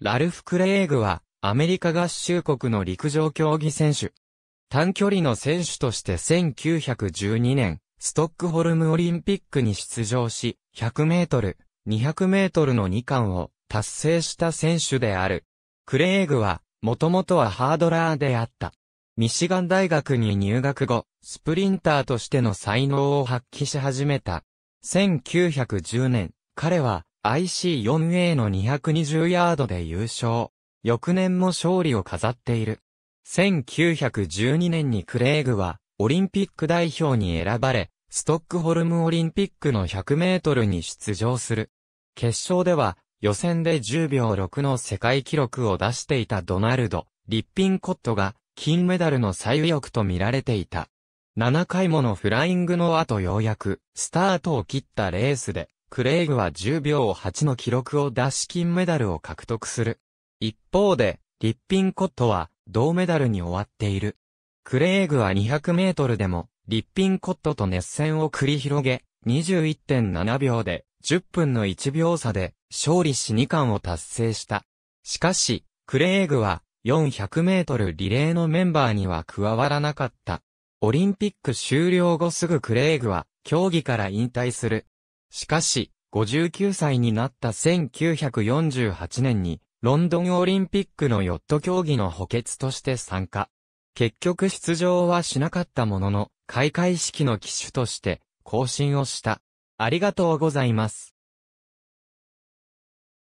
ラルフ・クレーグは、アメリカ合衆国の陸上競技選手。短距離の選手として1912年、ストックホルムオリンピックに出場し、100メートル、200メートルの2冠を達成した選手である。クレーグは、もともとはハードラーであった。ミシガン大学に入学後、スプリンターとしての才能を発揮し始めた。1910年、彼は、IC4A の220ヤードで優勝。翌年も勝利を飾っている。1912年にクレイグは、オリンピック代表に選ばれ、ストックホルムオリンピックの100メートルに出場する。決勝では、予選で10秒6の世界記録を出していたドナルド、リッピンコットが、金メダルの最右翼と見られていた。7回ものフライングの後ようやく、スタートを切ったレースで、クレイグは10秒8の記録を出し金メダルを獲得する。一方で、リッピンコットは銅メダルに終わっている。クレイグは200メートルでも、リッピンコットと熱戦を繰り広げ、21.7秒で、10分の1秒差で、勝利し2冠を達成した。しかし、クレイグは、400メートルリレーのメンバーには加わらなかった。オリンピック終了後すぐクレイグは、競技から引退する。しかし、59歳になった1948年に、ロンドンオリンピックのヨット競技の補欠として参加。結局出場はしなかったものの、開会式の機種として、更新をした。ありがとうございます。